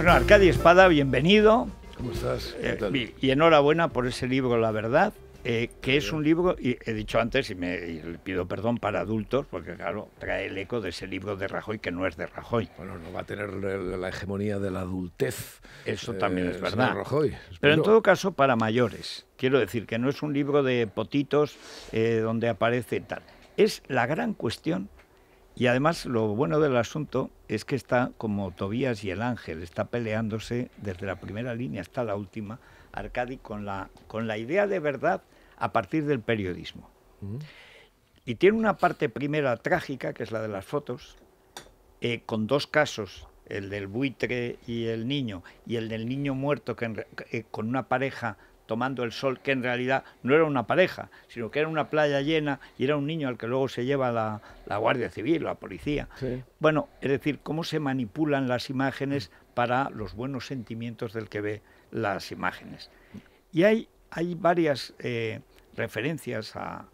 Bueno, Arcadia Espada, bienvenido. ¿Cómo estás? Eh, y, enhorabuena por ese libro, La Verdad, eh, que es un libro, y he dicho antes, y, me, le pido perdón para adultos, porque claro, trae el eco de ese libro de Rajoy que no es de Rajoy. Bueno, no va a tener la hegemonía de la adultez. Eso eh, también es verdad. Pero en todo caso, para mayores. Quiero decir que no es un libro de potitos donde aparece tal. Es la gran cuestión y además lo bueno del asunto es que está como Tobías y el Ángel, está peleándose desde la primera línea hasta la última, Arcadi, con la, con la idea de verdad a partir del periodismo. Y tiene una parte primera trágica, que es la de las fotos, eh, con dos casos, el del buitre y el niño, y el del niño muerto que eh, con una pareja tomando el sol, que en realidad no era una pareja, sino que era una playa llena y era un niño al que luego se lleva la, Guardia Civil, la policía. Bueno, es decir, cómo se manipulan las imágenes para los buenos sentimientos del que ve las imágenes. Y hay, hay varias eh, referencias a,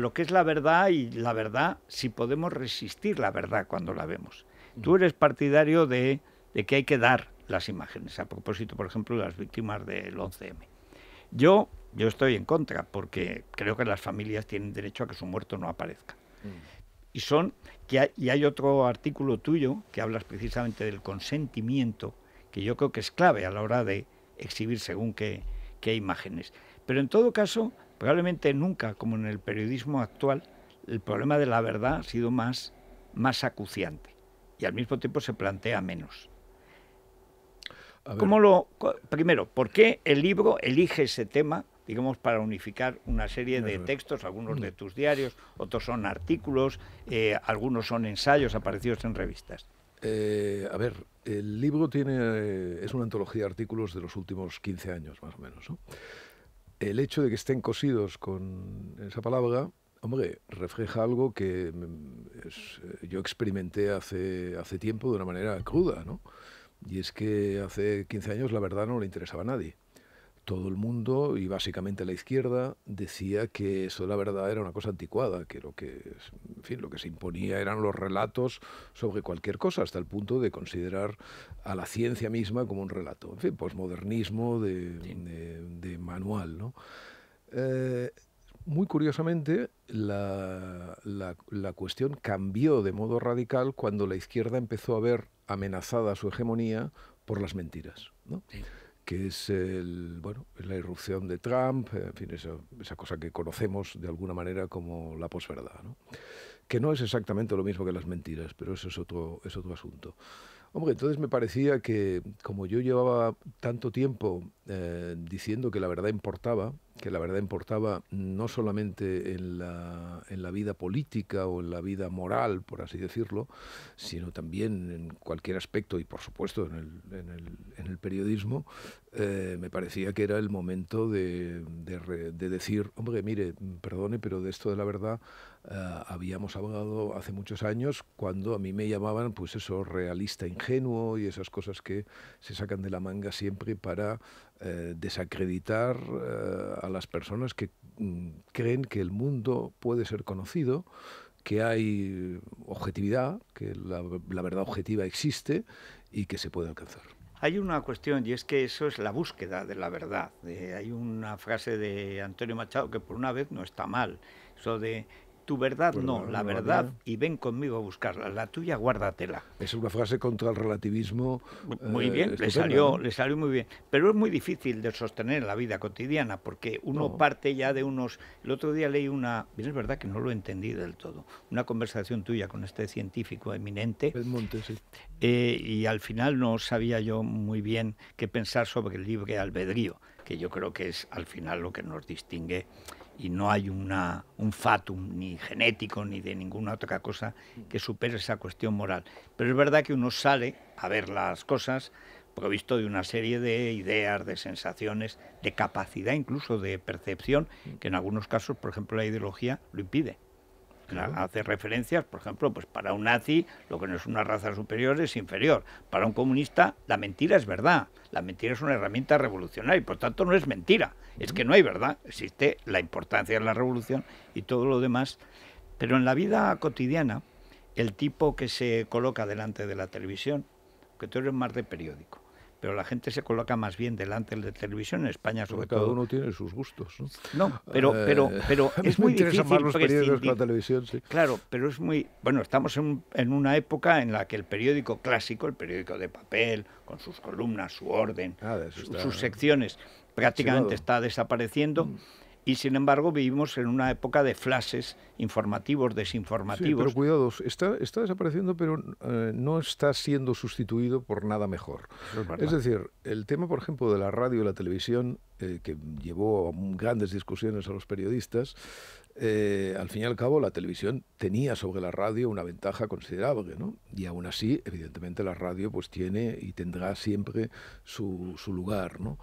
lo que es la verdad y la verdad, si podemos resistir la verdad cuando la vemos. Tú mm. eres partidario de, de que hay que dar las imágenes, a propósito, por ejemplo, de las víctimas del 11M. Yo, yo estoy en contra, porque creo que las familias tienen derecho a que su muerto no aparezca. Mm. Y son, que hay, y hay otro artículo tuyo que hablas precisamente del consentimiento, que yo creo que es clave a la hora de exhibir según qué, qué imágenes. Pero en todo caso, probablemente nunca, como en el periodismo actual, el problema de la verdad ha sido más, más acuciante y al mismo tiempo se plantea menos. ¿Cómo lo, primero, ¿por qué el libro elige ese tema, digamos, para unificar una serie de textos, algunos de mm. tus diarios, otros son artículos, eh, algunos son ensayos aparecidos en revistas? Eh, a ver, el libro tiene, eh, es una antología de artículos de los últimos 15 años, más o menos. ¿no? El hecho de que estén cosidos con esa palabra, hombre, refleja algo que mm, yo experimenté hace, hace tiempo de una manera cruda, ¿no? Y es que hace 15 años la verdad no le interesaba a nadie. Todo el mundo, y básicamente la izquierda, decía que eso de la verdad era una cosa anticuada, que lo que, fin, lo que se imponía eran los relatos sobre cualquier cosa, hasta el punto de considerar a la ciencia misma como un relato. En fin, posmodernismo de, de, manual, ¿no? Eh, muy curiosamente, la, cuestión cambió de modo radical cuando la izquierda empezó a ver amenazada su hegemonía por las mentiras. ¿no? que es el, bueno, la irrupción de Trump, en fin, esa, cosa que conocemos de alguna manera como la posverdad, ¿no? que no es exactamente lo mismo que las mentiras, pero eso es otro, es otro asunto. Hombre, entonces me parecía que como yo llevaba tanto tiempo eh, diciendo que la verdad importaba, que la verdad importaba no solamente en la, vida política o en la vida moral, por así decirlo, sino también en cualquier aspecto y por supuesto en el, periodismo, eh, me parecía que era el momento de decir, hombre, mire, perdone, pero de esto de la verdad eh, habíamos abogado hace muchos años cuando a mí me llamaban pues eso realista ingenuo y esas cosas que se sacan de la manga siempre para eh, desacreditar eh, a las personas que mm, creen que el mundo puede ser conocido que hay objetividad, que la, verdad objetiva existe y que se puede alcanzar. Hay una cuestión y es que eso es la búsqueda de la verdad. hay una frase de Antonio Machado que por una vez no está mal. Eso de tu verdad no, la verdad y ven conmigo a buscarla, la tuya guárdatela. Es una frase contra el relativismo. Muy eh, bien, le salió, le salió muy bien. Pero es muy difícil de sostener en la vida cotidiana porque uno parte ya de unos... El otro día leí una, bien es verdad que no lo entendí del todo, una conversación tuya con este científico eminente. Belmonte, sí. Eh, y al final no sabía yo muy bien qué pensar sobre el libre albedrío, que yo creo que es al final lo que nos distingue y no hay una, un fatum ni genético ni de ninguna otra cosa que supere esa cuestión moral. Pero es verdad que uno sale a ver las cosas provisto de una serie de ideas, de sensaciones, de capacidad incluso de percepción, que en algunos casos, por ejemplo, la ideología lo impide. Hace referencias, por ejemplo, pues para un nazi lo que no es una raza superior es inferior. Para un comunista la mentira es verdad. La mentira es una herramienta revolucionaria y por tanto no es mentira. Es que no hay verdad. Existe la importancia de la revolución y todo lo demás. Pero en la vida cotidiana, el tipo que se coloca delante de la televisión, que tú eres más de periódico, pero la gente se coloca más bien delante de la televisión. En España, sobre todo. uno tiene sus gustos. No, eh, pero, pero, pero es muy difícil. los la televisión, sí. Claro, pero es muy. Bueno, estamos en, una época en la que el periódico clásico, el periódico de papel, con sus columnas, su orden, ah, sus secciones, prácticamente está desapareciendo. Mm. Y sin embargo vivimos en una época de flashes informativos, desinformativos. pero cuidados, está, está desapareciendo, pero eh, no está siendo sustituido por nada mejor. Es, decir, el tema, por ejemplo, de la radio y la televisión, eh, que llevó a grandes discusiones a los periodistas, eh, al fin y al cabo la televisión tenía sobre la radio una ventaja considerable, ¿no? Y aún así, evidentemente, la radio pues tiene y tendrá siempre su, lugar, ¿no?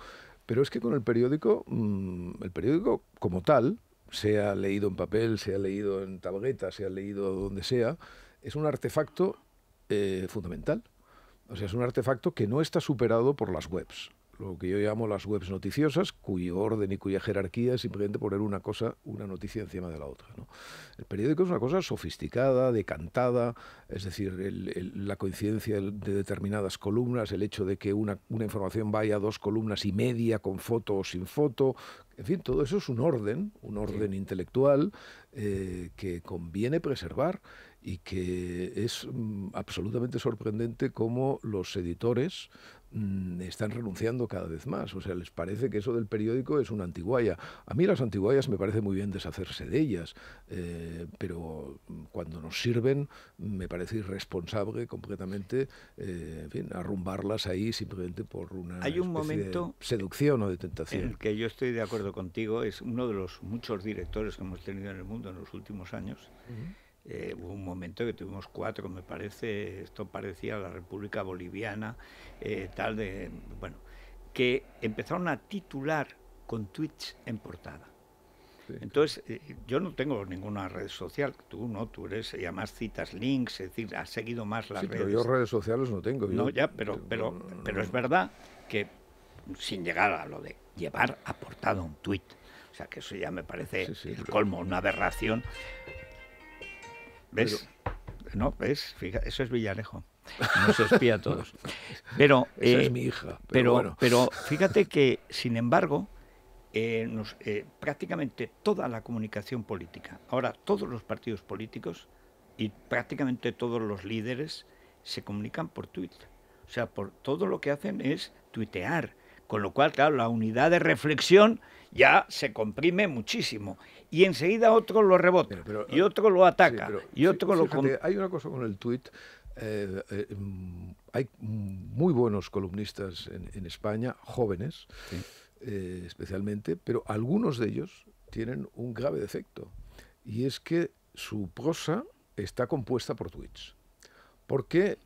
Pero es que con el periódico, mm, el periódico como tal, sea leído en papel, sea leído en tableta, sea leído donde sea, es un artefacto eh, fundamental. O sea, es un artefacto que no está superado por las webs lo que yo llamo las webs noticiosas, cuyo orden y cuya jerarquía es simplemente poner una cosa, una noticia encima de la otra. El periódico es una cosa sofisticada, decantada, es decir, la coincidencia de determinadas columnas, el hecho de que una, información vaya a dos columnas y media con foto o sin foto, en fin, todo eso es un orden, un orden intelectual eh, que conviene preservar y que es mm, absolutamente sorprendente cómo los editores Mm, están renunciando cada vez más. O sea, les parece que eso del periódico es una antiguaya. A mí las antiguayas me parece muy bien deshacerse de ellas, eh, pero cuando nos sirven me parece irresponsable completamente eh, en arrumbarlas ahí simplemente por una Hay un seducción o de tentación. el que yo estoy de acuerdo contigo, es uno de los muchos directores que hemos tenido en el mundo en los últimos años. Eh, hubo un momento que tuvimos cuatro, me parece, esto parecía la República Boliviana, eh, tal de, bueno, que empezaron a titular con tweets en portada. Entonces, eh, yo no tengo ninguna red social, tú no, tú eres, y más citas links, es decir, has seguido más las sí, redes. Pero yo redes sociales no tengo. No, ya, pero, pero, pero es verdad que sin llegar a lo de llevar a portada un tweet, o sea, que eso ya me parece el colmo, una aberración, ¿Ves? No, ¿ves? eso es Villarejo. Nos espía a todos. Pero, es eh, mi hija. Pero, pero, fíjate que, sin embargo, eh, nos, eh, prácticamente toda la comunicación política, ahora todos los partidos políticos y prácticamente todos los líderes se comunican por Twitter. O sea, por todo lo que hacen es tuitear. Con lo cual, claro, la unidad de reflexión ya se comprime muchísimo y enseguida otro lo rebota y otro lo ataca y otro lo... hay una cosa con el tuit. Eh, eh, mm, hay muy buenos columnistas en, España, jóvenes eh, especialmente, pero algunos de ellos tienen un grave defecto y es que su prosa está compuesta por tweets, porque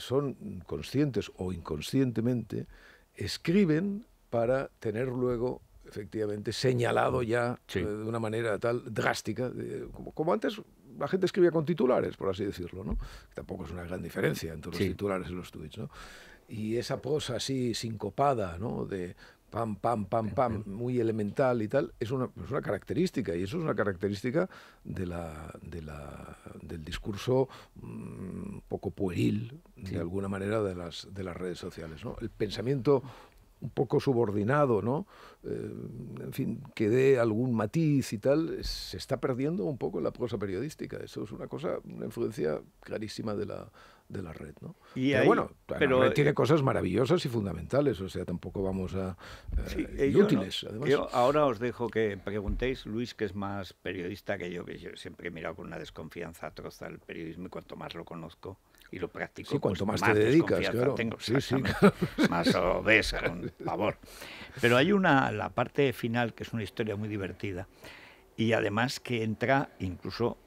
son conscientes o inconscientemente, escriben para tener luego efectivamente señalado ya eh, de una manera tal drástica, como, antes la gente escribía con titulares, por así decirlo, ¿no? Tampoco es una gran diferencia entre los titulares y los tweets, ¿no? Y esa prosa así sincopada, ¿no? De pam, pam, pam, pam, muy elemental y tal, es una, es una característica, y eso es una característica de la, de la, del discurso mm, poco pueril, de alguna manera, de las, de las redes sociales. ¿no? El pensamiento un poco subordinado, ¿no? Eh, en fin, que dé algún matiz y tal, se está perdiendo un poco la prosa periodística. Eso es una cosa, una influencia clarísima de la, de la red. ¿no? Y pero bueno, pero, la red eh, tiene cosas maravillosas y fundamentales, o sea, tampoco vamos a... Eh, y eh, útiles, además. Yo ahora os dejo que preguntéis, Luis, que es más periodista que yo, que yo siempre he mirado con una desconfianza atroz al periodismo y cuanto más lo conozco y lo practico. Sí, cuanto pues más, te dedicas, claro. sí, sí, Más obesa, con favor. Pero hay una, la parte final, que es una historia muy divertida, y además que entra incluso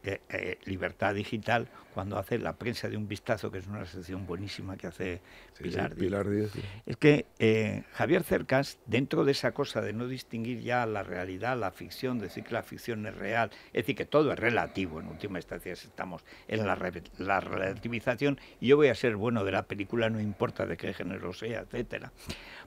Libertad Digital cuando hace la prensa de un vistazo, que es una sección buenísima que hace Pilar, Es que eh, Javier Cercas, dentro de esa cosa de no distinguir ya la realidad, la ficción, decir que la ficción es real, es decir, que todo es relativo, en última instancia estamos en la, relativización, y yo voy a ser bueno de la película, no importa de qué género sea, etcétera.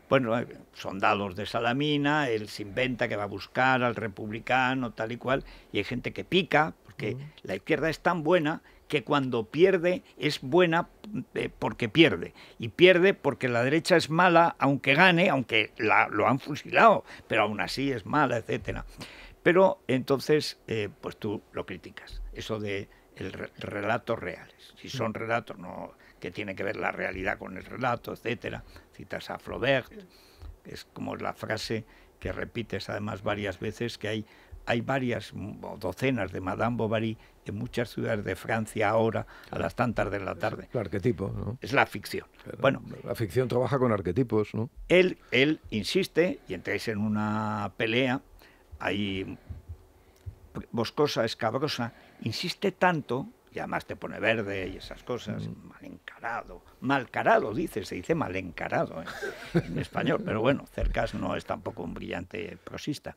Bueno, eh, son dados de Salamina, él se inventa que va a buscar al republicano, tal y cual, y hay gente que pica, porque la izquierda es tan buena que cuando pierde es buena eh, porque pierde. Y pierde porque la derecha es mala, aunque gane, aunque lo han fusilado, pero aún así es mala, etcétera. Pero entonces, eh, pues tú lo criticas, eso de relatos reales. Si son relatos, no que tiene que ver la realidad con el relato, etcétera. Citas a Flaubert, es como la frase que repites además varias veces, que hay, hay varias mm, docenas de Madame Bovary en muchas ciudades de Francia ahora, a las tantas de la tarde. Es el arquetipo, ¿no? Es la ficción. bueno, la ficción trabaja con arquetipos, ¿no? Él, insiste, y entráis en una pelea, ahí boscosa, escabrosa, insiste tanto, y además te pone verde y esas cosas, mm malcarado, malcarado dice, se dice mal encarado ¿eh? en, español, pero bueno, Cercas no es tampoco un brillante prosista.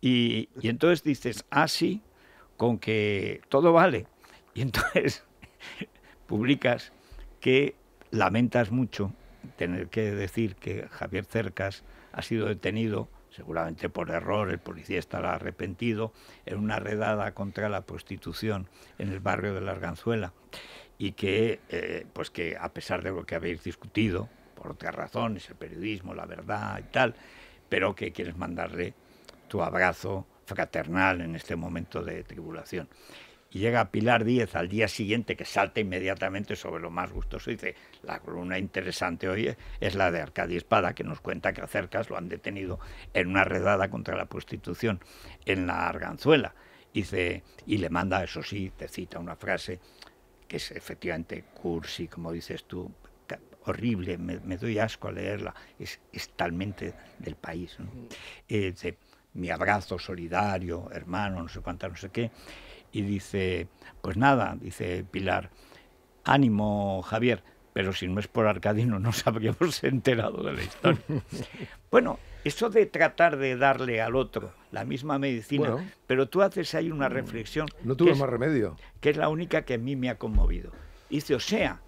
Y, entonces dices, así, ah, con que todo vale. Y entonces publicas que lamentas mucho tener que decir que Javier Cercas ha sido detenido, seguramente por error, el policía estará arrepentido, en una redada contra la prostitución en el barrio de la Arganzuela y que, eh, pues que a pesar de lo que habéis discutido, por otras razones, el periodismo, la verdad y tal, pero que quieres mandarle tu abrazo fraternal en este momento de tribulación. Y llega Pilar Díez al día siguiente, que salta inmediatamente sobre lo más gustoso, y dice, la columna interesante hoy es la de Arcadi Espada, que nos cuenta que Acercas lo han detenido en una redada contra la prostitución en la Arganzuela. dice, y le manda, eso sí, te cita una frase, que es efectivamente cursi, como dices tú, horrible, me, doy asco a leerla, es, es talmente del país. dice, mi abrazo solidario, hermano, no sé cuánta, no sé qué. Y dice, pues nada, dice Pilar, ánimo Javier, pero si no es por Arcadino nos habríamos enterado de la historia. bueno, eso de tratar de darle al otro la misma medicina, pero tú haces ahí una mm. reflexión. No tuve más remedio. Que es la única que a mí me ha conmovido. Dice, o sea,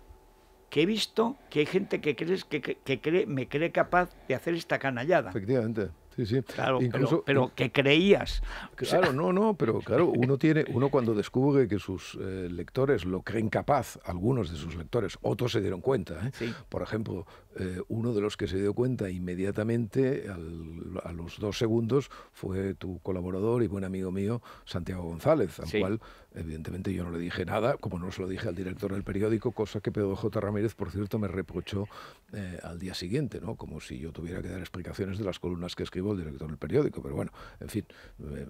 que he visto que hay gente que, crees, que, que cree, me cree capaz de hacer esta canallada. Efectivamente. Sí, sí. Claro, Incluso, pero, ¿qué que creías. Claro, no, no, pero claro, uno tiene, uno cuando descubre que sus eh, lectores lo creen capaz, algunos de sus lectores, otros se dieron cuenta. ¿eh? Por ejemplo, eh, uno de los que se dio cuenta inmediatamente, a los dos segundos, fue tu colaborador y buen amigo mío, Santiago González, al cual Evidentemente yo no le dije nada, como no se lo dije al director del periódico, cosa que Pedro J. Ramírez, por cierto, me reprochó eh, al día siguiente, ¿no? como si yo tuviera que dar explicaciones de las columnas que escribo el director del periódico. Pero bueno, en fin, eh,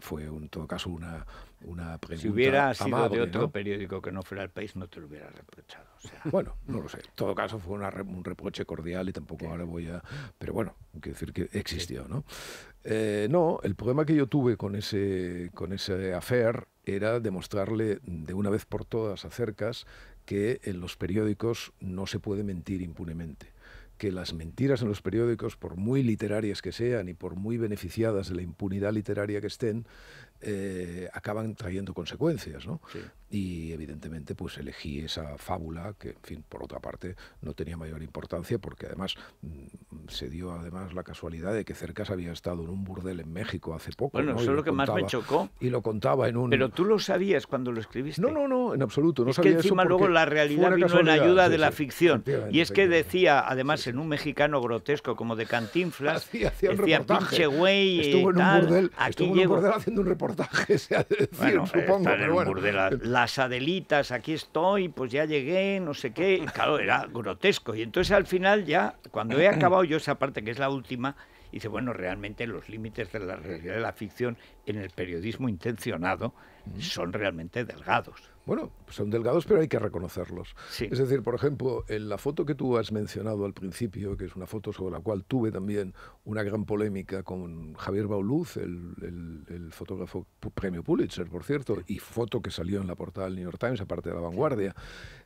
fue en todo caso una, una pregunta. Si hubiera sido de otro periódico que no fuera el país, no te lo hubiera reprochado. Bueno, no lo sé. En todo caso fue un reproche cordial y tampoco ahora voy a... Pero bueno, que decir que existió. ¿no? Eh, no, el problema que yo tuve con ese, con ese affair era demostrarle de una vez por todas a Cercas que en los periódicos no se puede mentir impunemente que las mentiras en los periódicos, por muy literarias que sean y por muy beneficiadas de la impunidad literaria que estén, eh, acaban trayendo consecuencias, ¿no? Y evidentemente, pues elegí esa fábula que, en fin, por otra parte, no tenía mayor importancia porque además mm, se dio además la casualidad de que Cercas había estado en un burdel en México hace poco. Bueno, eso es lo que más me chocó. Y lo contaba en un. Pero tú lo sabías cuando lo escribiste. No, no, no, en absoluto. No es que encima luego la realidad vino en ayuda de la ficción. Y es que decía, además, en un mexicano grotesco como de Cantinflas, hacía, hacía decía, pinche güey, estuvo en un burdel, estuvo en un burdel haciendo un reportaje se ha las Adelitas, aquí estoy, pues ya llegué, no sé qué. claro, era grotesco. Y entonces al final ya, cuando he acabado yo esa parte, que es la última, hice bueno, realmente los límites de la realidad de la ficción en el periodismo intencionado mm. son realmente delgados. Bueno, son delgados, pero hay que reconocerlos. Es decir, por ejemplo, en la foto que tú has mencionado al principio, que es una foto sobre la cual tuve también una gran polémica con Javier Bauluz, el, fotógrafo premio Pulitzer, por cierto, y foto que salió en la portada del New York Times, aparte de la vanguardia,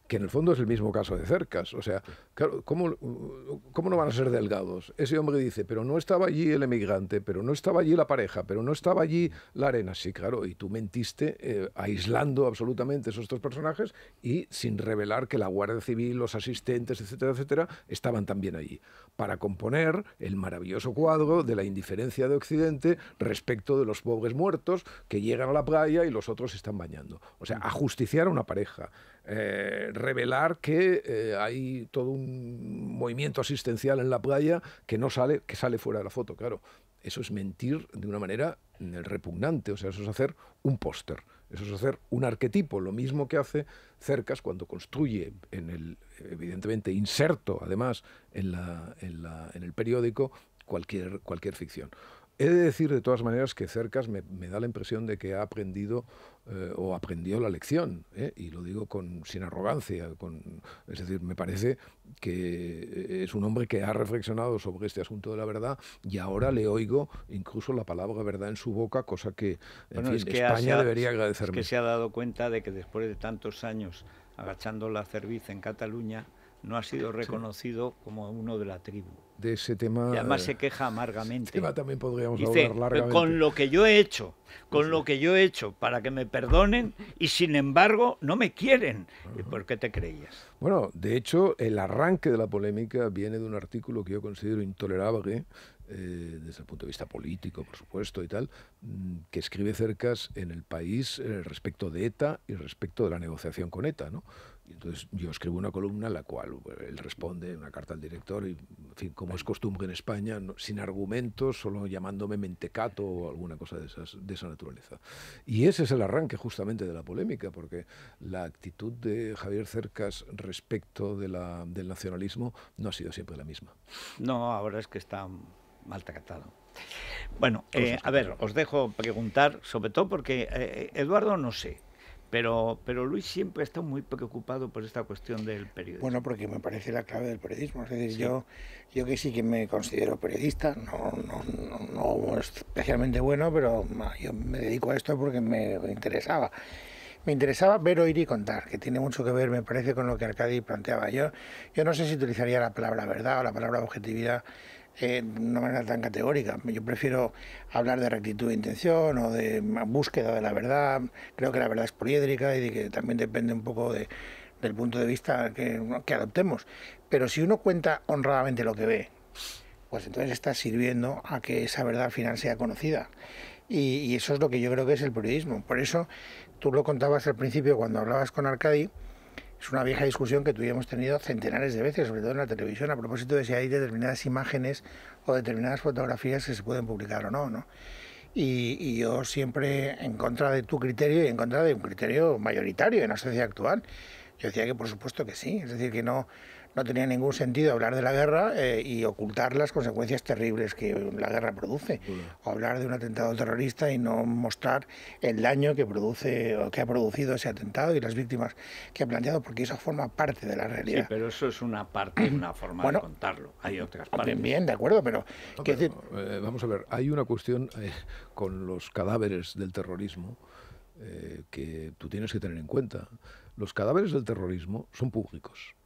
que en el fondo es el mismo caso de Cercas. O sea, claro, ¿cómo, no van a ser delgados? Ese hombre dice, pero no estaba allí el emigrante, pero no estaba allí la pareja, pero no estaba allí la arena. Sí, claro, y tú mentiste eh, aislando absolutamente estos esos dos personajes y sin revelar que la Guardia Civil, los asistentes, etcétera, etcétera, estaban también allí para componer el maravilloso cuadro de la indiferencia de Occidente respecto de los pobres muertos que llegan a la playa y los otros están bañando. O sea, ajusticiar a una pareja, eh, revelar que eh, hay todo un movimiento asistencial en la playa que no sale, que sale fuera de la foto, claro. Eso es mentir de una manera repugnante, o sea, eso es hacer un póster. Eso es hacer un arquetipo, lo mismo que hace Cercas cuando construye, en el, evidentemente inserto además en, en el periódico, cualquier, cualquier ficción. He de decir de todas maneras que Cercas me, da la impresión de que ha aprendido eh, o aprendió la lección, ¿eh? y lo digo con, sin arrogancia, con, es decir, me parece que es un hombre que ha reflexionado sobre este asunto de la verdad y ahora le oigo incluso la palabra verdad en su boca, cosa que España debería agradecerme. que se ha dado cuenta de que después de tantos años agachando la cerviz en Cataluña, no ha sido reconocido como uno de la tribu. De ese tema. Y además se eh, queja amargamente. Tema también podríamos hablar largamente. Con lo que yo he hecho, con lo que yo he hecho, para que me perdonen y sin embargo no me quieren. ¿Y ¿Por qué te creías? Bueno, de hecho, el arranque de la polémica viene de un artículo que yo considero intolerable. Eh, desde el punto de vista político, por supuesto, y tal, mm, que escribe Cercas en el país eh, respecto de ETA y respecto de la negociación con ETA. ¿no? entonces yo escribo una columna en la cual eh, él responde una carta al director y, como es costumbre en España, sin argumentos, solo llamándome mentecato o alguna cosa de, esas, de esa naturaleza. Y ese es el arranque justamente de la polémica, porque la actitud de Javier Cercas respecto del nacionalismo no ha sido siempre la misma. No, ahora es que está maltratado. Bueno, eh, a ver, os dejo preguntar, sobre todo porque eh, Eduardo no sé, pero, pero Luis siempre está muy preocupado por esta cuestión del periodismo. Bueno, porque me parece la clave del periodismo. Es yo, yo que sí que me considero periodista, no, no, no, no especialmente bueno, pero yo me dedico a esto porque me interesaba. Me interesaba ver, oír y contar, que tiene mucho que ver, me parece, con lo que Arcadi planteaba. Yo, yo no sé si utilizaría la palabra verdad o la palabra objetividad eh, de una manera tan categórica. Yo prefiero hablar de rectitud de intención o de búsqueda de la verdad. Creo que la verdad es poliédrica y de que también depende un poco del punto de vista que, adoptemos. Pero si uno cuenta honradamente lo que ve, pues entonces está sirviendo a que esa verdad final sea conocida. y, eso es lo que yo creo que es el periodismo. Por eso tú lo contabas al principio cuando hablabas con Arcadi, es una vieja discusión que tuvimos tenido centenares de veces, sobre todo en la televisión, a propósito de si hay determinadas imágenes o determinadas fotografías que se pueden publicar o no, ¿no? Y, y, yo siempre en contra de tu criterio y en contra de un criterio mayoritario en la sociedad actual. Yo decía que por supuesto que sí, es decir, que no, no tenía ningún sentido hablar de la guerra eh, y ocultar las consecuencias terribles que la guerra produce, o hablar de un atentado terrorista y no mostrar el daño que produce o que ha producido ese atentado y las víctimas que ha planteado, porque eso forma parte de la realidad. Sí, pero eso es una parte, una forma de contarlo. Hay otras ah, partes. Bien, de acuerdo, pero, eh, vamos a ver, hay una cuestión eh, con los cadáveres del terrorismo que tú tienes que tener en cuenta. Los cadáveres del terrorismo son públicos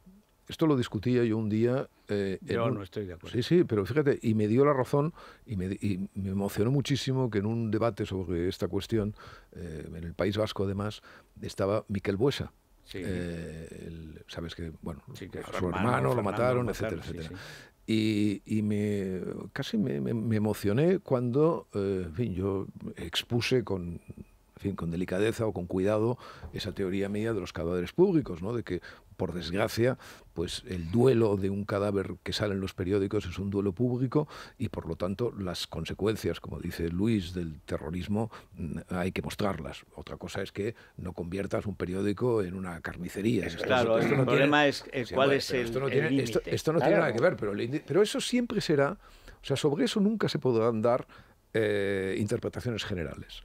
esto lo discutía yo un día. Eh, yo no estoy de acuerdo. Sí, sí, pero fíjate, y me dio la razón y me, emocionó muchísimo que en un debate sobre esta cuestión, eh, en el País Vasco además, estaba Miquel Buesa. Eh, sabes que, bueno, su, hermano, lo, mataron, etcétera, etcétera. Y, me, casi me, emocioné cuando, eh, yo expuse con con delicadeza o con cuidado esa teoría mía de los cadáveres públicos, ¿no? de que por desgracia, pues el duelo de un cadáver que sale en los periódicos es un duelo público y por lo tanto las consecuencias, como dice Luis, del terrorismo mm, hay que mostrarlas. Otra cosa es que no conviertas un periódico en una carnicería. claro, el problema es cuál es el Esto no, tiene, esto, no tiene nada que ver, pero, eso siempre será, o sea, sobre eso nunca se podrán dar eh, interpretaciones generales.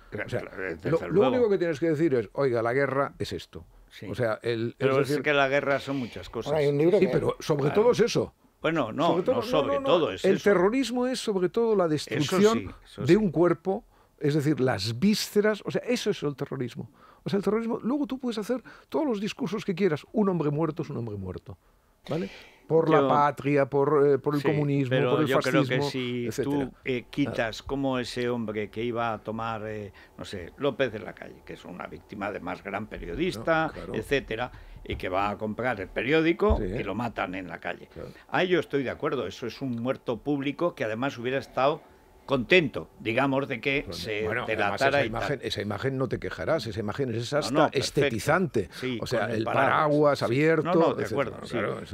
lo único que tienes que decir es, oiga, la guerra es esto. O sea, el, pero es, decir, que la guerra son muchas cosas. sí, pero sobre todo es eso. Bueno, no, sobre todo, no sobre todo es El terrorismo es sobre todo la destrucción de un cuerpo, es decir, las vísceras, o sea, eso es el terrorismo. O sea, el terrorismo, luego tú puedes hacer todos los discursos que quieras, un hombre muerto es un hombre muerto, ¿vale? por la patria, por, eh, por el comunismo, pero por el yo creo que si tú eh, ah. quitas como ese hombre que iba a tomar, eh, no sé, López en la calle, que es una víctima de más gran periodista, etcétera, y que va a comprar el periódico y lo matan en la calle. Ahí A ello estoy de acuerdo, eso es un muerto público que además hubiera estado contento, digamos, de que se Esa imagen, esa imagen no te quejarás, esa imagen es hasta estetizante. o sea, el paraguas, abierto. No, de acuerdo.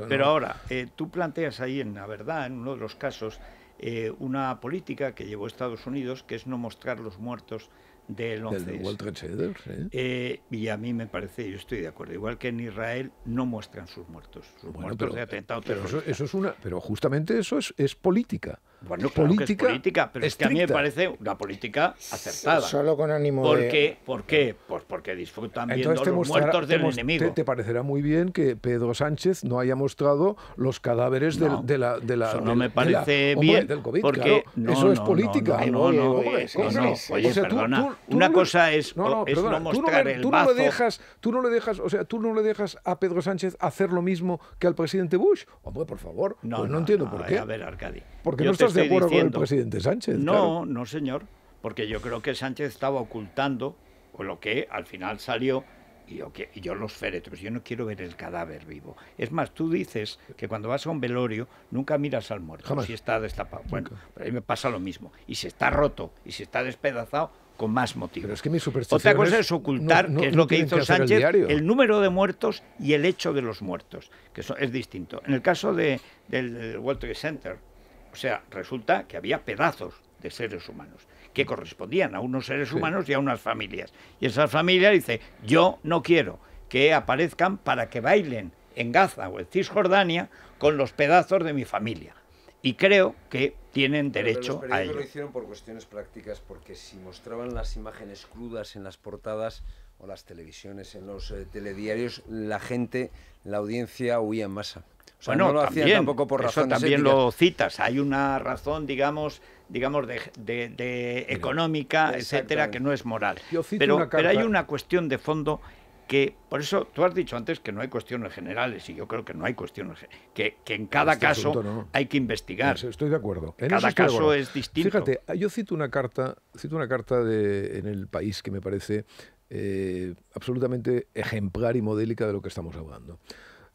Pero ahora, eh, tú planteas ahí, en la verdad, en uno de los casos, eh, una política que llevó Estados Unidos, que es no mostrar los muertos del 11. Del World Trade ¿eh? y a mí me parece, yo estoy de acuerdo, igual que en Israel no muestran sus muertos, sus muertos de atentado pero eso, es una, pero justamente eso es, es política. Bueno, política, es política, pero es que a mí me parece una política acertada. Solo con ánimo ¿Por de... Qué? ¿Por qué? Pues porque disfrutan viendo los muertos del te enemigo. Te, te, parecerá muy bien que Pedro Sánchez no haya mostrado los cadáveres del, de, la, de la... Eso no me parece bien. porque no, eso no, es política. No, no, Oye, perdona. Una cosa es no mostrar el bazo. dejas, tú no le dejas, o sea, tú no le dejas a Pedro Sánchez hacer lo mismo que al presidente Bush. Hombre, por favor, no, pues no, entiendo por qué. A ver, Arcadi. Porque no estás de acuerdo con el presidente Sánchez. No, no, señor, porque yo creo que Sánchez estaba ocultando o lo que al final salió. Y yo, yo los féretros, yo no quiero ver el cadáver vivo. Es más, tú dices que cuando vas a un velorio nunca miras al muerto, si está destapado. Bueno, a mí me pasa lo mismo. Y si está roto, y si está despedazado, con más motivos es que mi Otra cosa es ocultar, que es lo que hizo Sánchez, el, número de muertos y el hecho de los muertos, que es distinto. En el caso de, del, del World Trade Center, o sea, resulta que había pedazos de seres humanos que correspondían a unos seres humanos y a unas familias. Y esas familias dice, yo no quiero que aparezcan para que bailen en Gaza o en Cisjordania con los pedazos de mi familia. Y creo que tienen derecho a lo hicieron por cuestiones prácticas, porque si mostraban las imágenes crudas en las portadas o las televisiones, en los eh, telediarios, la gente, la audiencia huía en masa bueno, también, por razón Eso también lo citas. Hay una razón, digamos, digamos de, económica, etcétera, que no es moral. Pero, pero hay una cuestión de fondo que por eso tú has dicho antes que no hay cuestiones generales y yo creo que no hay cuestiones que, que en cada este caso hay que investigar. Pues estoy de acuerdo. En cada caso es distinto. Fíjate, yo cito una carta, cito una carta de, en el país que me parece eh, absolutamente ejemplar y modélica de lo que estamos hablando.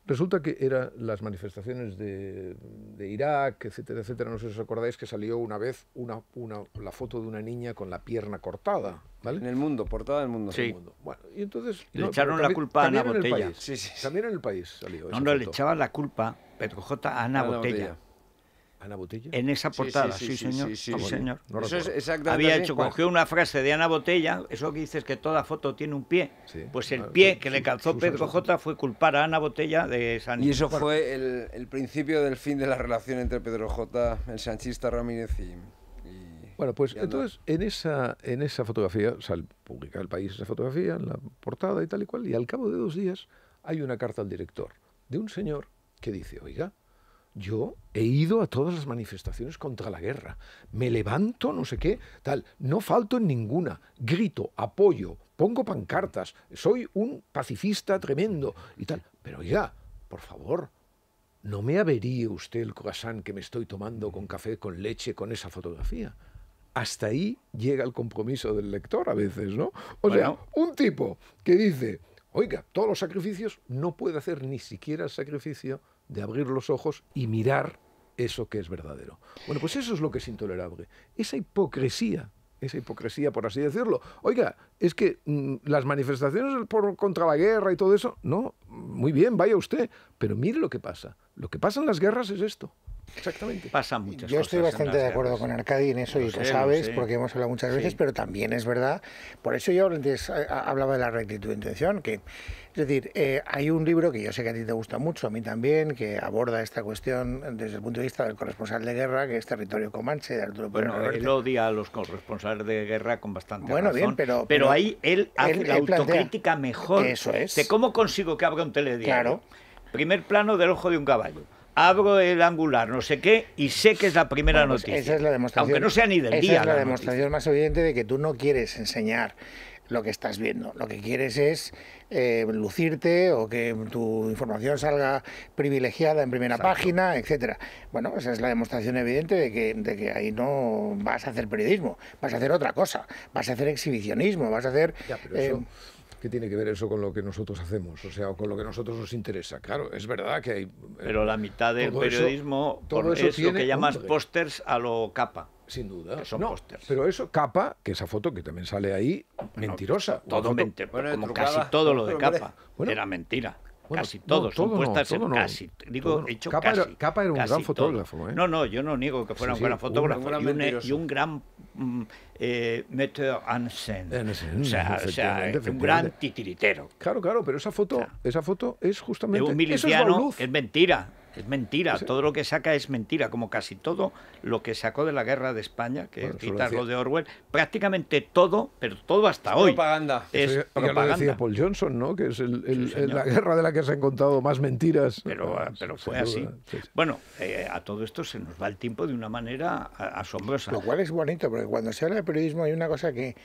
Resulta que eran las manifestaciones de, Irak, etcétera, etcétera. No sé si os acordáis que salió una vez una, una, la foto de una niña con la pierna cortada. ¿vale? En el mundo, portada del mundo. Sí. Bueno, y entonces... Le echaron la culpa a Ana Botella. sí, También en el país salió No, no, le echaban la culpa Pedro J. a Ana, Botella. Ana Botella. En esa portada, sí, sí, señor. Había hecho, cogió una frase de Ana Botella, eso que dices que toda foto tiene un pie. Pues el pie que le calzó Pedro J fue culpar a Ana Botella de San Y eso fue el, principio del fin de la relación entre Pedro J, el sanchista Ramírez y. bueno, pues entonces en esa, en esa fotografía, o sea, publica el país esa fotografía en la portada y tal y cual, y al cabo de dos días hay una carta al director de un señor que dice, oiga, yo he ido a todas las manifestaciones contra la guerra, me levanto, no sé qué, tal, no falto en ninguna, grito, apoyo, pongo pancartas, soy un pacifista tremendo y tal. Pero oiga, por favor, no me averíe usted el corazón que me estoy tomando con café, con leche, con esa fotografía. Hasta ahí llega el compromiso del lector a veces, ¿no? O sea, un tipo que dice, oiga, todos los sacrificios, no puede hacer ni siquiera el sacrificio de abrir los ojos y mirar eso que es verdadero. Bueno, pues eso es lo que es intolerable. Esa hipocresía, esa hipocresía, por así decirlo. Oiga, es que mm, las manifestaciones por, contra la guerra y todo eso, no, muy bien, vaya usted, pero mire lo que pasa. Lo que pasa en las guerras es esto. Exactamente. Pasan muchas Yo estoy bastante de acuerdo con Arcadi en eso y sabes, porque hemos hablado muchas veces, pero también es verdad. Por eso yo eh, hablaba de la rectitud de intención, que es decir, eh, hay un libro que yo sé que a ti te gusta mucho, a mí también, que aborda esta cuestión desde el punto de vista del corresponsal de guerra, que es Territorio Comanche, de Arturo Bueno, él odia a los corresponsales de guerra con bastante bueno, bien, pero, pero, ahí él hace la autocrítica mejor. Eso De cómo consigo que abra un telediario. Claro. Primer plano del ojo de un caballo abro el angular, no sé qué, y sé que es la primera pues noticia. Esa es la demostración. Aunque no sea ni del día. Esa es la, demostración más evidente de que tú no quieres enseñar lo que estás viendo. Lo que quieres es eh, lucirte o que tu información salga privilegiada en primera página, etcétera. Bueno, esa es la demostración evidente de que, ahí no vas a hacer periodismo, vas a hacer otra cosa, vas a hacer exhibicionismo, vas a hacer... Eh, ¿qué tiene que ver eso con lo que nosotros hacemos? O sea, o con lo que a nosotros nos interesa. Claro, es verdad que hay... Eh, pero la mitad del periodismo es lo que llamas pósters a lo capa. Sin duda. son no, Pero eso, capa, que esa foto que también sale ahí, mentirosa. todo como casi todo lo de capa. era mentira casi todos no, son puestas en casi. Digo, hecho Capa, casi, era, Capa era un gran fotógrafo. ¿eh? No, no, yo no niego que fuera un gran fotógrafo y, un, y, un, gran mm, eh, metteur en o sea, un gran titiritero. Claro, claro, pero esa foto, esa foto es justamente. De un miliciano eso es, es mentira. Es mentira, todo lo que saca es mentira, como casi todo lo que sacó de la guerra de España, que es citarlo de Orwell, prácticamente todo, pero todo hasta hoy. Propaganda. Es propaganda. decía Paul Johnson, ¿no? Que es la guerra de la que se han contado más mentiras. Pero, ah, ah, pero fue así. bueno, eh, a todo esto se nos va el tiempo de una manera asombrosa. Lo cual es bonito, porque cuando se habla de periodismo hay una cosa que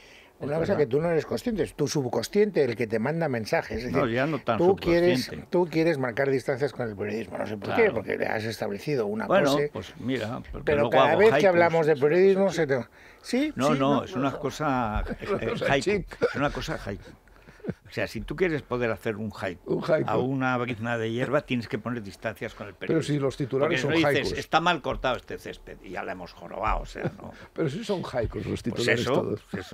una cosa que tú no eres consciente, es tu subconsciente el que te manda mensajes. no, ya no tan tú quieres, tú quieres marcar distancias con el periodismo, no sé por qué, porque le has establecido una bueno, pues mira, pero cada vez que hablamos de periodismo se te... Sí, no, sí, no, no, es eh, una cosa... es una cosa... O sea, si tú quieres poder hacer un haiku, a una brizna de hierba, tienes que poner distancias con el periódico. Pero si los titulares son no está mal cortado este césped y ya la hemos jorobado, Pero si son haikus los pues titulares todos. Pues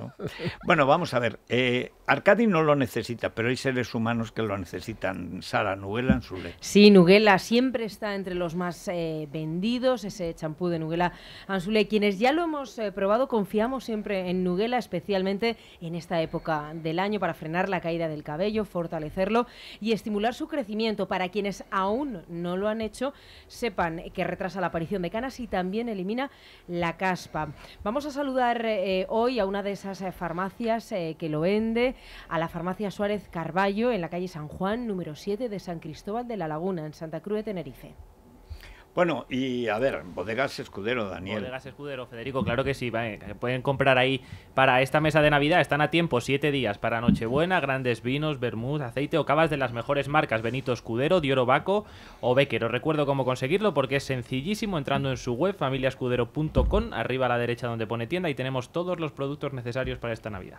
bueno, vamos a ver. Eh, Arcadi no lo necesita, pero hay seres humanos que lo necesitan. Sara, Nuguela Anzule. Sí, Nuguela siempre está entre los más eh, vendidos, ese champú de Nuguela Anzule. Quienes ya lo hemos eh, probado, confiamos siempre en Nuguela, especialmente en esta época del año para frenar la caída de del cabello, fortalecerlo y estimular su crecimiento. Para quienes aún no lo han hecho, sepan que retrasa la aparición de canas y también elimina la caspa. Vamos a saludar eh, hoy a una de esas eh, farmacias eh, que lo vende, a la farmacia Suárez Carballo en la calle San Juan, número 7 de San Cristóbal de la Laguna, en Santa Cruz de Tenerife. Bueno, y a ver, Bodegas Escudero, Daniel. Bodegas Escudero, Federico, claro que sí. Eh, pueden comprar ahí para esta mesa de Navidad. Están a tiempo, siete días para Nochebuena, grandes vinos, Bermud, aceite o Cabas de las mejores marcas Benito Escudero, Dioro Baco o Becker. Os recuerdo cómo conseguirlo porque es sencillísimo entrando en su web familiascudero.com, arriba a la derecha donde pone tienda y tenemos todos los productos necesarios para esta Navidad.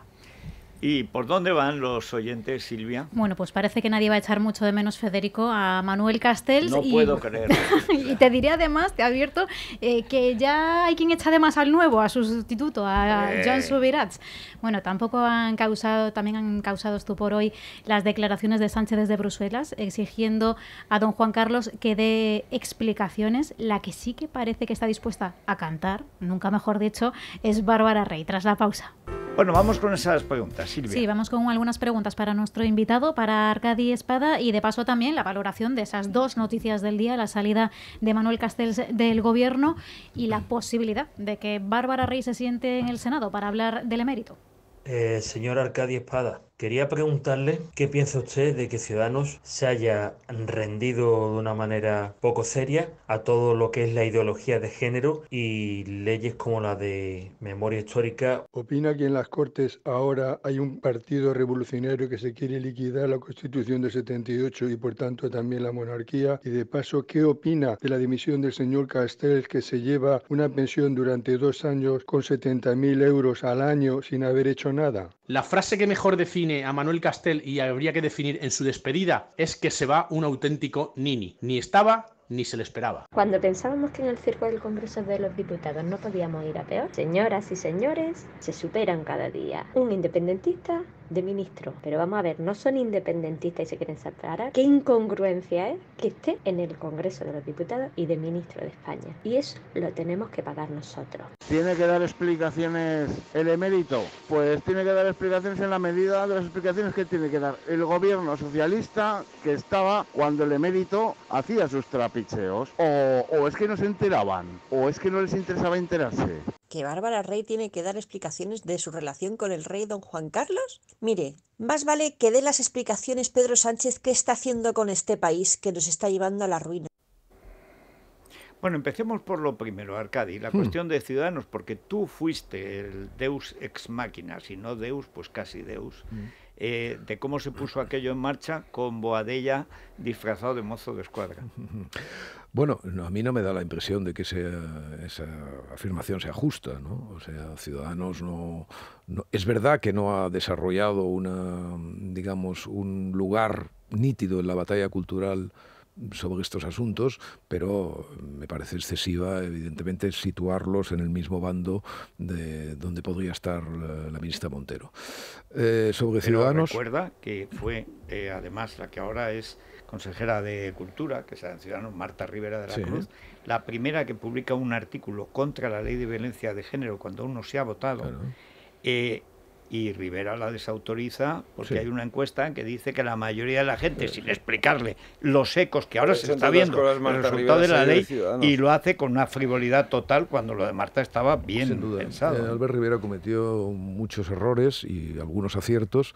¿Y por dónde van los oyentes, Silvia? Bueno, pues parece que nadie va a echar mucho de menos, Federico, a Manuel Castells. No puedo creer y te diré además, te advierto, eh, que ya hay quien echa de más al nuevo, a su sustituto, a eh. John Subirats. Bueno, tampoco han causado, también han causado estupor hoy las declaraciones de Sánchez desde Bruselas, exigiendo a don Juan Carlos que dé explicaciones. La que sí que parece que está dispuesta a cantar, nunca mejor dicho, es Bárbara Rey. Tras la pausa. Bueno, vamos con esas preguntas, Silvia. Sí, vamos con algunas preguntas para nuestro invitado, para Arcadi Espada, y de paso también la valoración de esas dos noticias del día, la salida de Manuel Castells del gobierno y la posibilidad de que Bárbara Rey se siente en el Senado para hablar del emérito. Eh, señor Arcadi Espada, Quería preguntarle qué piensa usted de que Ciudadanos se haya rendido de una manera poco seria a todo lo que es la ideología de género y leyes como la de memoria histórica. ¿Opina que en las Cortes ahora hay un partido revolucionario que se quiere liquidar la Constitución de 78 y por tanto también la monarquía? Y de paso, ¿qué opina de la dimisión del señor Castells que se lleva una pensión durante dos años con 70.000 euros al año sin haber hecho nada? La frase que mejor define a Manuel Castel y habría que definir en su despedida es que se va un auténtico nini. Ni estaba ni se le esperaba. Cuando pensábamos que en el circo del Congreso de los Diputados no podíamos ir a peor, señoras y señores, se superan cada día. Un independentista de ministro. Pero vamos a ver, no son independentistas y se quieren separar. Qué incongruencia es ¿eh? que esté en el Congreso de los Diputados y de Ministro de España. Y eso lo tenemos que pagar nosotros. ¿Tiene que dar explicaciones el emérito? Pues tiene que dar explicaciones en la medida de las explicaciones que tiene que dar el gobierno socialista que estaba cuando el emérito hacía sus trapicheos. O, o es que no se enteraban, o es que no les interesaba enterarse. ¿Que Bárbara Rey tiene que dar explicaciones de su relación con el rey don Juan Carlos? Mire, más vale que dé las explicaciones Pedro Sánchez qué está haciendo con este país que nos está llevando a la ruina. Bueno, empecemos por lo primero, Arcadi, la hmm. cuestión de Ciudadanos, porque tú fuiste el deus ex machina, si no deus, pues casi deus, hmm. eh, de cómo se puso aquello en marcha con Boadella disfrazado de mozo de escuadra. Bueno, a mí no me da la impresión de que esa afirmación sea justa, ¿no? O sea, Ciudadanos no, Es verdad que no ha desarrollado una, digamos, un lugar nítido en la batalla cultural sobre estos asuntos, pero me parece excesiva, evidentemente, situarlos en el mismo bando de donde podría estar la, ministra Montero. Eh, sobre Ciudadanos... Recuerda que fue, eh, además, la que ahora es consejera de Cultura, que es la ciudadano, Marta Rivera de la Cruz, la primera que publica un artículo contra la ley de violencia de género cuando uno no se ha votado, eh, y Rivera la desautoriza porque hay una encuesta que dice que la mayoría de la gente, sin explicarle los ecos que ahora eh, se está viendo, el resultado de la ley, y lo hace con una frivolidad total cuando lo de Marta estaba pues bien sin duda. pensado. Eh, Albert Rivera cometió muchos errores y algunos aciertos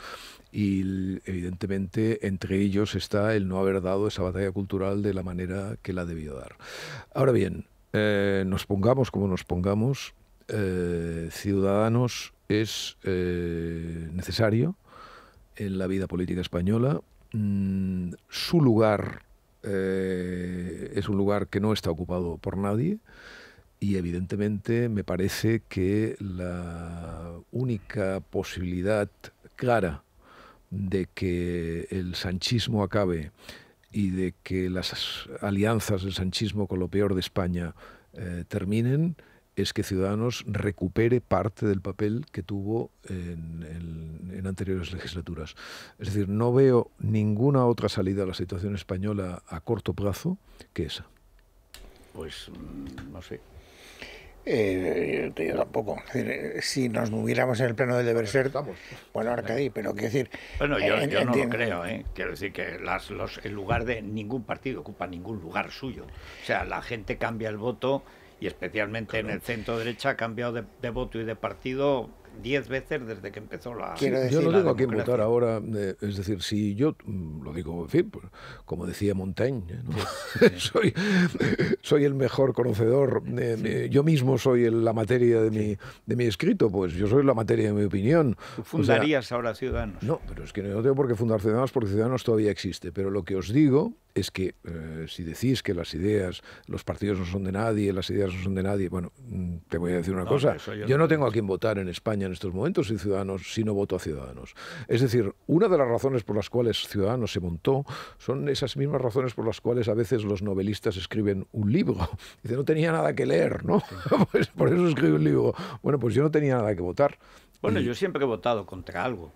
y evidentemente entre ellos está el no haber dado esa batalla cultural de la manera que la debió dar. Ahora bien, eh, nos pongamos como nos pongamos, ciudadanos es eh, necesario en la vida política española. Mm, su lugar eh, es un lugar que no está ocupado por nadie y evidentemente me parece que la única posibilidad clara de que el sanchismo acabe y de que las alianzas del sanchismo con lo peor de España eh, terminen es que Ciudadanos recupere parte del papel que tuvo en, anteriores legislaturas. Es decir, no veo ninguna otra salida a la situación española a corto plazo que esa. Pues mm, no sé. Eh, yo tampoco. Eh, si nos moviéramos en el plano del deber ser, Estamos. bueno, Arcadí, pero quiero decir. Bueno, yo, eh, no lo creo, ¿eh? Quiero decir que las, el lugar de ningún partido ocupa ningún lugar suyo. O sea, la gente cambia el voto especialmente en el centro derecha ha cambiado de, voto y de partido diez veces desde que empezó la. Quiero decir, yo no tengo a quién votar ahora. es decir, si yo mm, lo digo, en fin, pues, como decía Montaigne, ¿eh? soy, soy el mejor conocedor. Eh, eh, yo mismo soy la materia de, mi, de mi escrito, pues yo soy la materia de mi opinión. fundarías ahora Ciudadanos? No, pero es que no tengo por qué fundar Ciudadanos porque Ciudadanos todavía existe. Pero lo que os digo es que eh, si decís que las ideas, los partidos no son de nadie, las ideas no son de nadie, bueno, mm, te voy a decir una cosa, yo, no tengo a quien votar en España en estos momentos sin ciudadanos, si no voto a Ciudadanos. Es decir, una de las razones por las cuales Ciudadanos se montó son esas mismas razones por las cuales a veces los novelistas escriben un libro. Dice, no tenía nada que leer, ¿no? Pues, por eso escribí un libro. Bueno, pues yo no tenía nada que votar. Bueno, yo siempre he votado contra algo.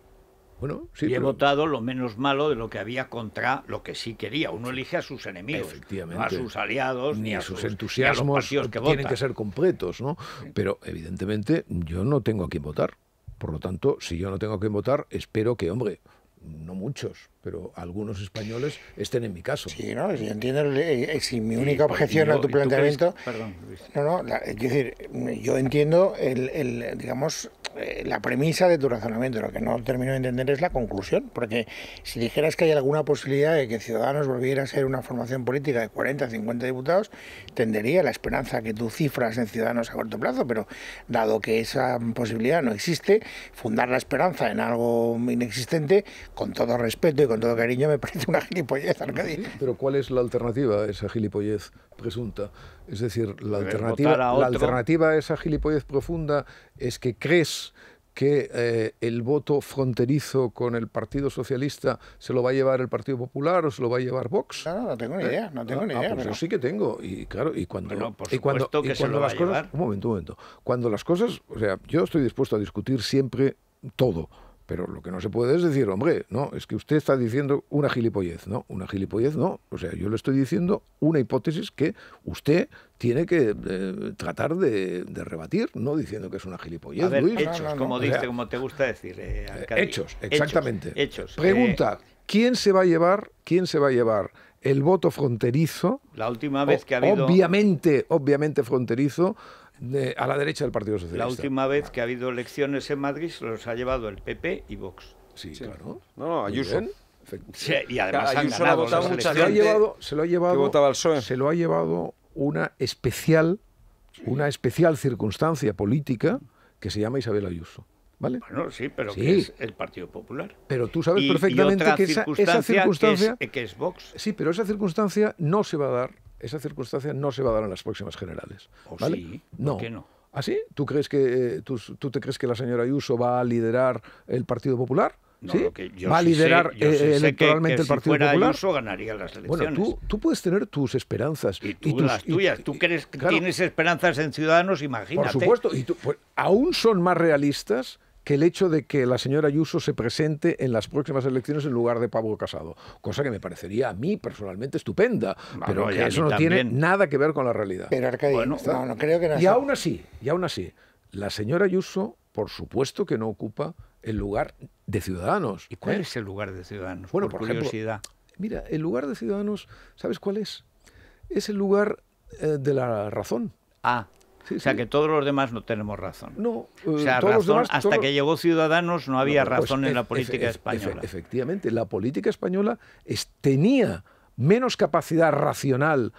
Bueno, sí, he votado lo menos malo de lo que había contra lo que sí quería. Uno elige a sus enemigos, a sus aliados, ni, a, sus, entusiasmos. tienen que ser completos, ¿no? Pero evidentemente yo no tengo a quién votar. Por lo tanto, si yo no tengo a quién votar, espero que, hombre, no muchos, pero algunos españoles estén en mi caso. Sí, no, yo entiendo, eh, eh, si mi única pues, objeción a tu planteamiento... perdón, No, no, es decir, yo entiendo el, digamos, eh, la premisa de tu razonamiento, lo que no termino de entender es la conclusión, porque si dijeras que hay alguna posibilidad de que Ciudadanos volviera a ser una formación política de 40, 50 diputados, tendería la esperanza que tú cifras en Ciudadanos a corto plazo, pero dado que esa posibilidad no existe, fundar la esperanza en algo inexistente, con todo respeto y con todo cariño, me parece una gilipollez, pero ¿cuál es la alternativa a esa gilipollez presunta? Es decir, la, alternativa, la alternativa a esa gilipollez profunda es que crees que eh, el voto fronterizo con el Partido Socialista se lo va a llevar el Partido Popular o se lo va a llevar Vox? No, no tengo ni ¿Eh? idea, no tengo ni ah, idea. Ah, pues sí que tengo, y claro, y cuando, por y cuando, y cuando las cosas, un momento, un momento, cuando las cosas, o sea, yo estoy dispuesto a discutir siempre todo, pero lo que no se puede es decir, hombre, no, es que usted está diciendo una gilipollez, ¿no? Una gilipollez no. O sea, yo le estoy diciendo una hipótesis que usted tiene que eh, tratar de, rebatir, no diciendo que es una gilipollez. Hechos, como, como te gusta decir. Eh, eh, hechos, exactamente. Hechos. Pregunta, ¿quién se va a llevar, quién se va a llevar el voto fronterizo? La última vez que ha Obviamente, obviamente fronterizo a la derecha del Partido Socialista. La última vez que ha habido elecciones en Madrid los ha llevado el PP y Vox. Sí, claro. No, Ayuso. Sí, y además votado se, lo ha llevado, se lo ha una especial, una especial circunstancia política que se llama Isabel Ayuso. ¿Vale? Bueno, sí, pero que es el Partido Popular. Pero tú sabes perfectamente que esa circunstancia, que es Vox. Sí, pero esa circunstancia no se va a dar esa circunstancia no se va a dar en las próximas generales. ¿O oh, ¿Por qué no? ¿Ah, sí? ¿Tú, crees que, eh, tú, te crees que la señora Ayuso va a liderar el Partido Popular? ¿Sí? va a liderar electoralmente el Partido Popular. Ayuso ganaría las elecciones. Bueno, tú, puedes tener tus esperanzas. Y tú las tuyas. tú crees que tienes esperanzas en Ciudadanos, imagínate. Por supuesto. Y pues, aún son más realistas que el hecho de que la señora Ayuso se presente en las próximas elecciones en lugar de Pablo Casado, cosa que me parecería a mí personalmente estupenda, pero que eso no tiene nada que ver con la realidad. Pero no, creo que no Y aún así, y aún así, la señora Ayuso, por supuesto que no ocupa el lugar de Ciudadanos. ¿Y cuál ¿eh? es el lugar de Ciudadanos? Bueno, por, curiosidad. mira, el lugar de Ciudadanos, ¿sabes cuál es? Es el lugar eh, de la razón. Ah, o sea que todos los demás no tenemos razón. No, eh, hasta que llegó Ciudadanos no había pues, razón en la política española. efectivamente, la política española tenía menos capacidad racional,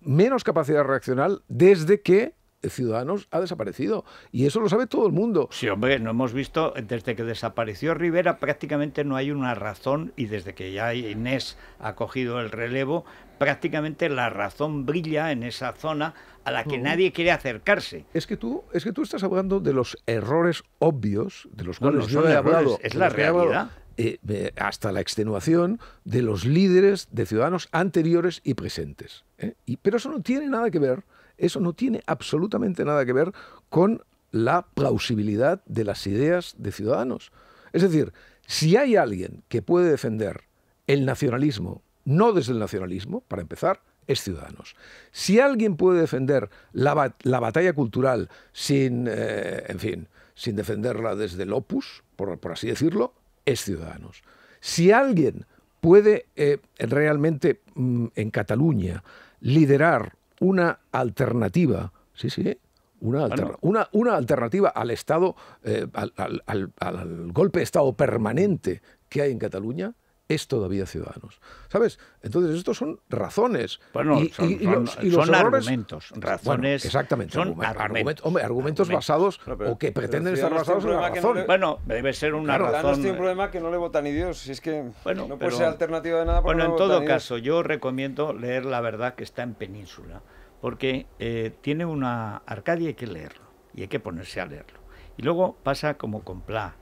menos capacidad reaccional desde que Ciudadanos ha desaparecido. Y eso lo sabe todo el mundo. Sí, hombre, no hemos visto, desde que desapareció Rivera prácticamente no hay una razón, y desde que ya Inés ha cogido el relevo, prácticamente la razón brilla en esa zona a la que nadie quiere acercarse. Es que tú, es que tú estás hablando de los errores obvios, de los cuales yo he hablado. Es la realidad. Eh, hasta la extenuación de los líderes de ciudadanos anteriores y presentes. Eh, pero eso no tiene nada que ver eso no tiene absolutamente nada que ver con la plausibilidad de las ideas de ciudadanos. Es decir, si hay alguien que puede defender el nacionalismo, no desde el nacionalismo, para empezar, es Ciudadanos. Si alguien puede defender la, batalla cultural sin, eh, en fin, sin defenderla desde el opus, por, así decirlo, es Ciudadanos. Si alguien puede eh, realmente mm, en Cataluña liderar una alternativa, sí, sí, una, ah, alter, una, una alternativa al Estado, eh, al, al, al, al golpe de Estado permanente que hay en Cataluña, es todavía Ciudadanos. ¿Sabes? Entonces, estos son razones. Bueno, son, argumentos. Razones. exactamente. Son argumentos, basados o que pretenden estar basados en la razón. bueno, debe ser una claro, razón. tiene un problema que no le vota ni Dios. Si es que no puede ser alternativa de nada. Bueno, en todo caso, yo recomiendo leer La Verdad que está en Península. Porque eh, tiene una Arcadia y hay que leerlo. Y hay que ponerse a leerlo. Y luego pasa como con Pla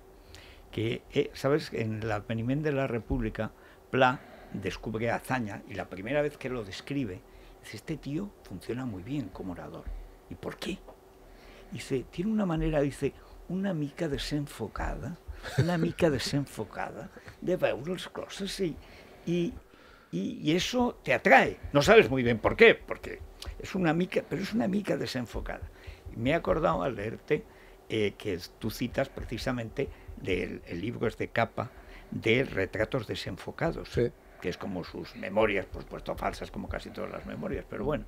que, eh, ¿sabes? En el adveniment de la República, Pla descubre a Azaña y la primera vez que lo describe, dice, este tío funciona muy bien como orador. ¿Y por qué? Dice, tiene una manera, dice, una mica desenfocada, una mica desenfocada de ver las cosas y, y, eso te atrae. No sabes muy bien por qué, porque es una mica, pero es una mica desenfocada. Me he acordado al leerte eh, que tú citas precisamente del el libro es de capa de retratos desenfocados, que es como sus memorias, por supuesto falsas como casi todas las memorias, pero bueno,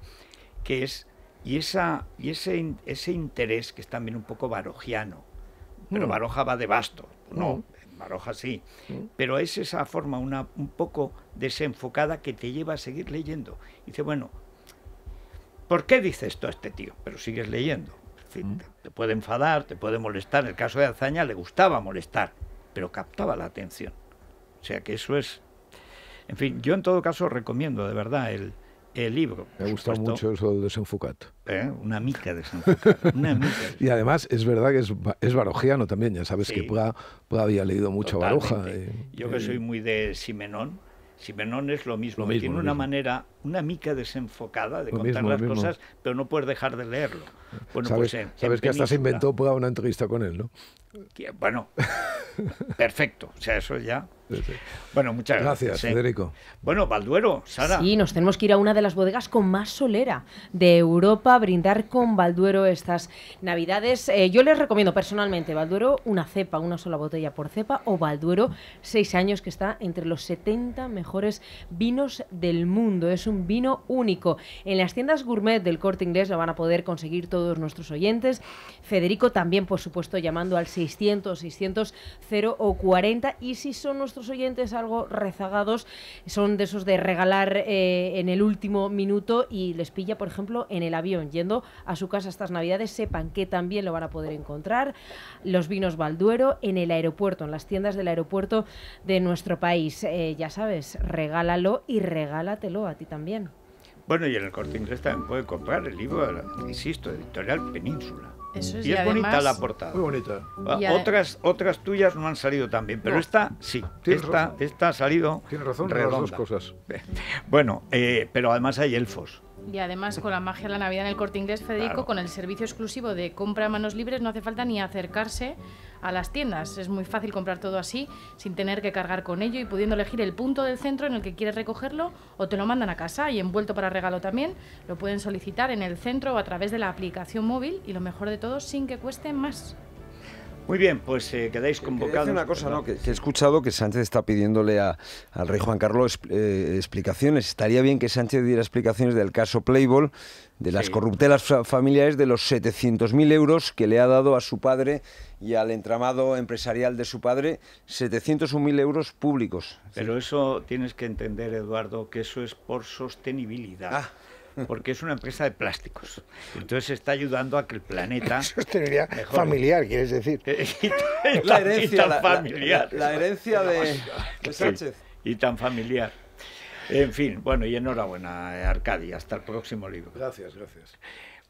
que es y esa y ese ese interés que es también un poco barojiano, pero mm. Baroja va de basto, no, mm. Baroja sí, mm. pero es esa forma una un poco desenfocada que te lleva a seguir leyendo. Y dice, bueno, ¿por qué dice esto a este tío? Pero sigues leyendo te puede enfadar, te puede molestar. En el caso de Azaña le gustaba molestar, pero captaba la atención. O sea que eso es... En fin, yo en todo caso recomiendo de verdad el, libro. Me gusta mucho eso del desenfocat. ¿Eh? Una mica de y además es verdad que es, es barojiano también, ya sabes que Pla, había leído mucho Baroja. yo que soy muy de Simenón Simenón es lo mismo, tiene una manera, una mica desenfocada de contar las cosas, pero no puedes dejar de leerlo. sabes, pues sabes que hasta se inventó una entrevista con él, ¿no? bueno, perfecto, o sea, eso ya... Bueno, muchas gracias. Gracias, ¿eh? Federico. Bueno, Balduero, Sara. Sí, nos tenemos que ir a una de las bodegas con más solera de Europa, a brindar con Balduero estas Navidades. Eh, yo les recomiendo personalmente Balduero una cepa, una sola botella por cepa, o Balduero seis años que está entre los 70 mejores vinos del mundo. Es un vino único. En las tiendas gourmet del corte inglés lo van a poder conseguir todos nuestros oyentes. Federico también, por supuesto, llamando al 600, 600, 0 o 40. Y si son nuestros oyentes algo rezagados, son de esos de regalar eh, en el último minuto y les pilla, por ejemplo, en el avión, yendo a su casa estas navidades, sepan que también lo van a poder encontrar. Los vinos Balduero en el aeropuerto, en las tiendas del aeropuerto de nuestro país. Eh, ya sabes, regálalo y regálatelo a ti también. Bueno, y en el corte inglés también puede comprar el libro, insisto, editorial Península y, es bonita la portada. Muy bonita. Ah, otras, otras tuyas no han salido tan bien, pero esta sí. Esta, ha salido. Tiene razón, redonda. dos cosas. Bueno, eh, pero además hay elfos. Y además, con la magia de la Navidad en el corte inglés, Federico, con el servicio exclusivo de compra a manos libres, no hace falta ni acercarse a las tiendas. Es muy fácil comprar todo así sin tener que cargar con ello y pudiendo elegir el punto del centro en el que quieres recogerlo o te lo mandan a casa y envuelto para regalo también. Lo pueden solicitar en el centro o a través de la aplicación móvil y lo mejor de todo sin que cueste más. Muy bien, pues eh, quedáis convocados. una cosa, ¿no? que, he escuchado que Sánchez está pidiéndole al rey Juan Carlos eh, explicaciones. Estaría bien que Sánchez diera explicaciones del caso Playboy, de las corruptelas familiares, de los 700.000 euros que le ha dado a su padre y al entramado empresarial de su padre, 701.000 euros públicos. Pero eso tienes que entender, Eduardo, que eso es por sostenibilidad. Ah porque es una empresa de plásticos. Entonces está ayudando a que el planeta... familiar, quieres decir. la, herencia, familiar. La, herencia de, Sánchez. Y, tan familiar. En fin, bueno, y enhorabuena, eh, Arcadi. Hasta el próximo libro. Gracias, gracias.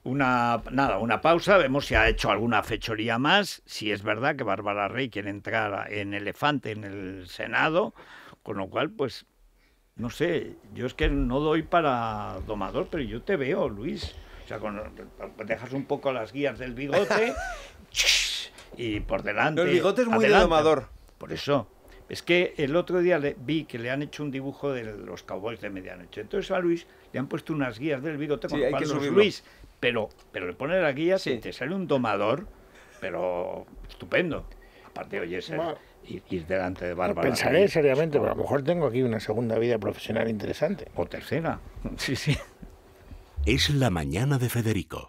Una, nada, una pausa, vemos si ha hecho alguna fechoría más, si es verdad que Bárbara Rey quiere entrar en elefante en el Senado, con lo cual, pues no sé, yo es que no doy para domador, pero yo te veo, Luis. O sea, pues dejas un poco las guías del bigote y por delante. El bigote es muy de domador. Por eso. Es que el otro día le, vi que le han hecho un dibujo de los cowboys de medianoche. Entonces a Luis le han puesto unas guías del bigote con sí, Luis. Pero, pero le ponen las guías y te sale un domador, pero estupendo. Aparte, oye, ese, ir, delante de Bárbara. Pensaré seriamente, pero a lo mejor tengo aquí una segunda vida profesional interesante. O tercera. Sí, sí. Es la mañana de Federico